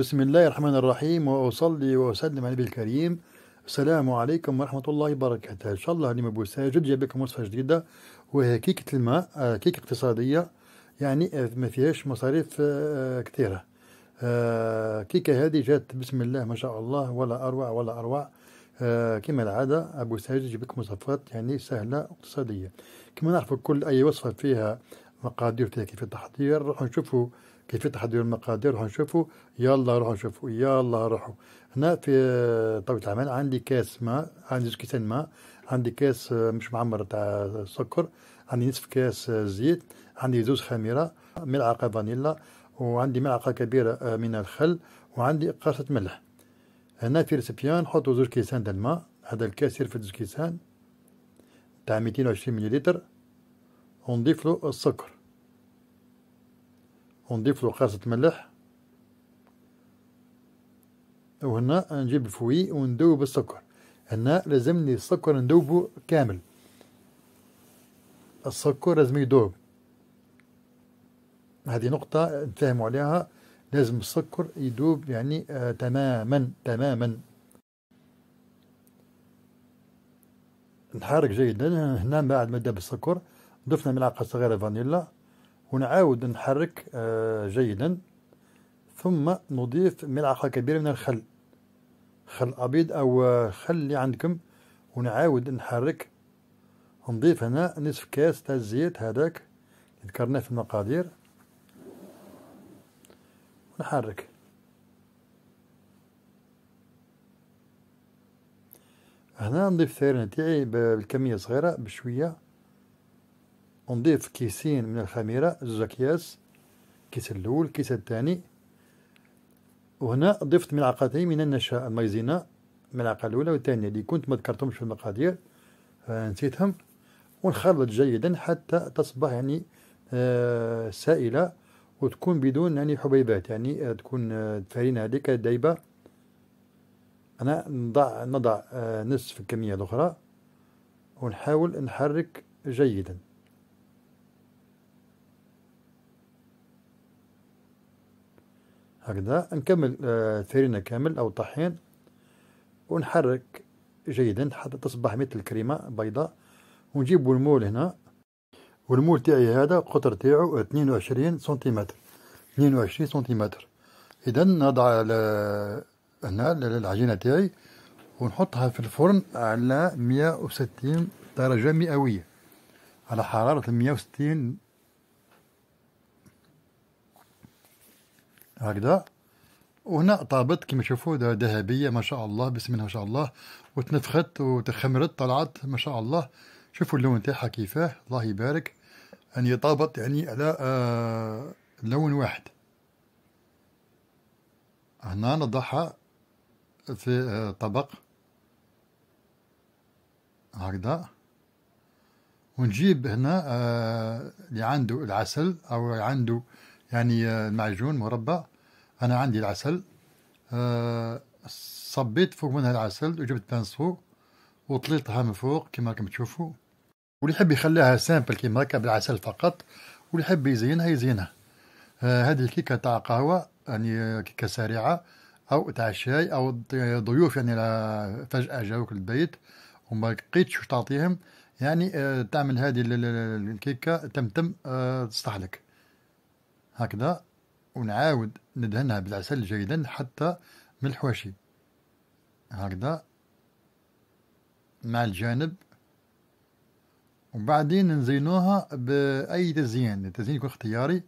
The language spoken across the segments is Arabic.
بسم الله الرحمن الرحيم وأصلي وأسلم على النبي الكريم السلام عليكم ورحمة الله وبركاته إن شاء الله اليوم ساجد جاب لكم وصفة جديدة وهي كيكة الماء آه، كيكة اقتصادية يعني آه، ما فيهاش مصاريف آه، كثيرة كيكة هذه جات بسم الله ما شاء الله ولا أروع ولا أروع كما العادة أبو ساجد يجيب لكم وصفات يعني سهلة اقتصادية كما نعرف كل أي وصفة فيها مقادير فيها كيف التحضير نروح نشوفوا كيف هذه المقادير روحوا نشوفوا يلا روحوا نشوفوا يلا روحوا هنا في طاولة العمل عندي كاس ماء عندي زوج كيسان ماء عندي كاس آه، مش معمر تاع سكر عندي نصف كاس آه، زيت عندي زوج خميرة ملعقة فانيلا وعندي ملعقة كبيرة آه، من الخل وعندي قرصة ملح هنا في ريسبيان نحطو زوج كيسان تاع الماء هذا الكاس يرفد زوج كيسان تاع وعشرين مليلتر ونضيف له السكر ونضيف له قاصة ملح وهنا نجيب الفوي وندوب السكر هنا لازمني السكر ندوبه كامل السكر لازم يدوب هذه نقطة نتفاهموا عليها لازم السكر يدوب يعني آه تماما تماما نحرك جيدا هنا بعد ما داب السكر ضفنا ملعقة صغيرة فانيلا ونعاود نحرك آه، جيدا ثم نضيف ملعقة كبيرة من الخل خل أبيض أو آه، خل اللي عندكم ونعاود نحرك نضيف هنا نصف كاس تاع الزيت هذاك اللي ذكرناه في المقادير ونحرك هنا نضيف الثيران تاعي بالكمية صغيرة بشوية نضيف كيسين من الخميرة زوج أكياس الكيس الأول الكيس الثاني وهنا ضفت ملعقتين من النشا المايزينا الملعقة الأولى والثانية اللي كنت ما ذكرتهمش في المقادير آه، نسيتهم ونخلط جيدا حتى تصبح يعني آه سائلة وتكون بدون يعني حبيبات يعني آه، تكون الفرينة آه، هذيك دايبة أنا نضع نضع آه نصف الكمية الأخرى ونحاول نحرك جيدا هكذا نكمل الفرينة آه، كامل أو طحين ونحرك جيدا حتى تصبح مثل كريمة بيضاء ونجيبو المول هنا والمول تاعي هذا القطر تاعو 22 سنتيمتر 22 سنتيمتر إذا نضع هنا العجينة تاعي ونحطها في الفرن على 160 درجة مئوية على حرارة 160 هكذا وهنا طابت كما تشوفوا ذهبيه ما شاء الله بسم الله ما شاء الله وتنفخت وتخمرت طلعت ما شاء الله شوفوا اللون تاعها كيفاه الله يبارك يعني طابت يعني على آه لون واحد هنا نضعها في آه طبق هكذا ونجيب هنا آه اللي عنده العسل او عنده يعني المعجون آه، مربع أنا عندي العسل آه، صبيت فوق منها العسل وجبت بانسو وطليتها من فوق كما راكم تشوفوا واللي يحب يخليها سامبل كيما هكا بالعسل فقط واللي يحب يزينها يزينها آه، هذه الكيكه تاع قهوه يعني كيكه سريعه او تاع شاي او ضيوف يعني فجاه جاوك للبيت وما لقيتش واش تعطيهم يعني تعمل هذه الكيكه تمتم تصلح لك هكذا ونعاود ندهنها بالعسل جيدا حتى من الحواشي هكذا مع الجانب وبعدين نزينوها بأي تزيين التزيين يكون اختياري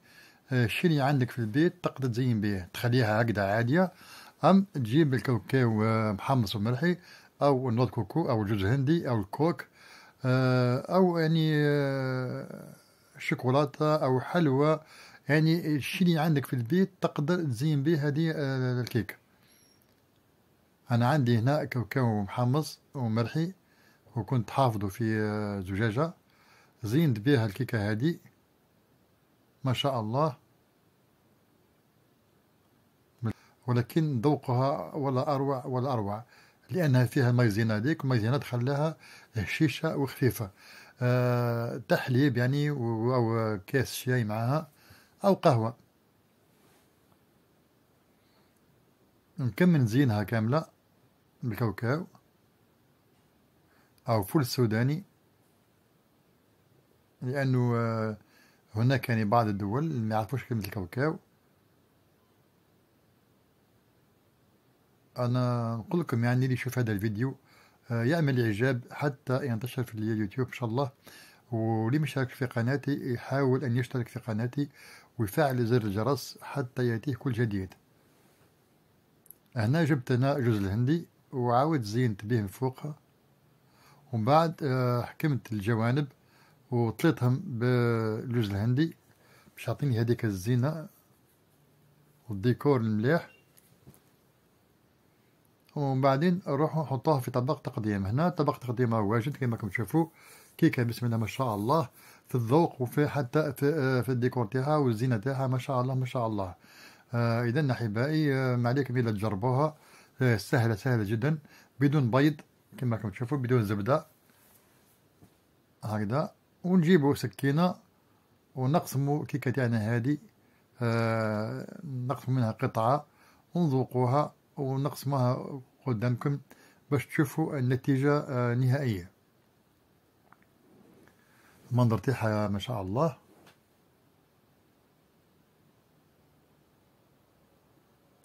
الشيء آه، اللي عندك في البيت تقدر تزين به تخليها هكذا عادية أم تجيب الكاوكاو آه، محمص وملحي أو نوت كوكو أو جوز هندي أو الكوك آه، أو يعني شوكولاتة أو حلوى يعني الشيء اللي عندك في البيت تقدر تزين به هذه آه، الكيكة أنا عندي هنا كاكاو محمص ومرحي وكنت حافظه في آه، زجاجة زينت بها الكيكة هذه ما شاء الله ولكن ذوقها ولا أروع ولا أروع لأنها فيها مايزينا ديك مايزينا تخليها هشيشة وخفيفة أه تحليب يعني أو كاس شاي معها أو قهوة نكمل نعم، نزينها كاملة بالكاوكاو أو فول سوداني لأنه آه، هناك يعني بعض الدول ما يعرفوش كلمة الكاوكاو أنا نقول لكم يعني اللي يشوف هذا الفيديو آه، يعمل إعجاب حتى ينتشر في اليوتيوب إن شاء الله واللي مشارك في قناتي يحاول أن يشترك في قناتي وفعل زر الجرس حتى يأتيه كل جديد هنا جبت أنا جزء الهندي وعاود زينت به من فوقها ومن بعد آه، حكمت الجوانب وطليتهم بالجزء الهندي باش يعطيني هذيك الزينة والديكور المليح ومن بعدين نروحو نحطوها في طبق تقديم هنا طبق تقديم واجد كما راكم تشوفوا كيكه بسم الله ما شاء الله في الذوق وفي حتى في, آه، في الديكور تاعها والزينه تاعها ما شاء الله ما شاء الله آه، اذا احبائي آه، ما عليكم الا تجربوها سهله سهله جدا بدون بيض كما راكم تشوفوا بدون زبده هكذا ونجيبوا سكينه ونقسموا الكيكه تاعنا هذه نقسم منها قطعه ونذوقوها ونقسمها قدامكم باش تشوفوا النتيجه نهائيه المنظر تاعها ما شاء الله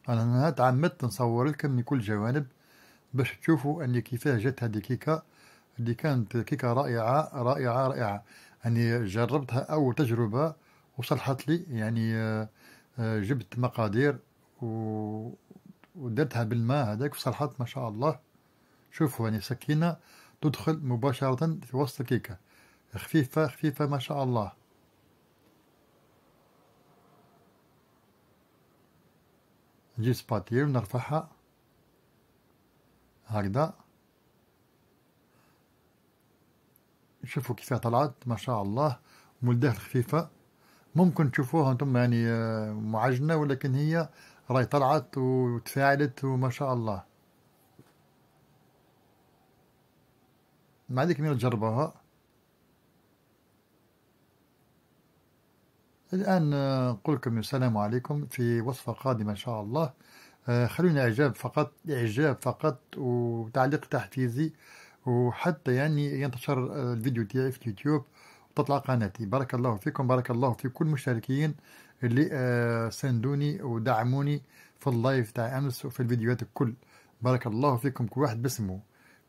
انا هنا تعمدت نصور لكم من كل جوانب باش تشوفوا اني كيفاه جات هذه الكيكه اللي كانت كيكه رائعه رائعه رائعه اني جربتها اول تجربه وصلحت لي يعني آه، آه، جبت مقادير و... ودرتها بالماء هذاك وصلحت ما شاء الله شوفوا يعني سكينه تدخل مباشره في وسط الكيكه خفيفة خفيفة ما شاء الله نجيب سباتير ونرفعها هكذا شوفوا كيف طلعت ما شاء الله من خفيفة ممكن تشوفوها انتم يعني آه، معجنة ولكن هي راي طلعت وتفاعلت وما شاء الله ما عليك من تجربوها الآن آه، نقول لكم السلام عليكم في وصفة قادمة إن شاء الله آه، خلونا إعجاب فقط إعجاب فقط وتعليق تحفيزي وحتى يعني ينتشر آه، الفيديو تاعي في اليوتيوب وتطلع قناتي بارك الله فيكم بارك الله في كل المشتركين اللي ساندوني ودعموني في اللايف تاع أمس وفي الفيديوهات الكل بارك الله فيكم كل واحد باسمه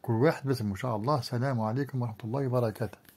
كل واحد باسمه إن شاء الله السلام عليكم ورحمة الله وبركاته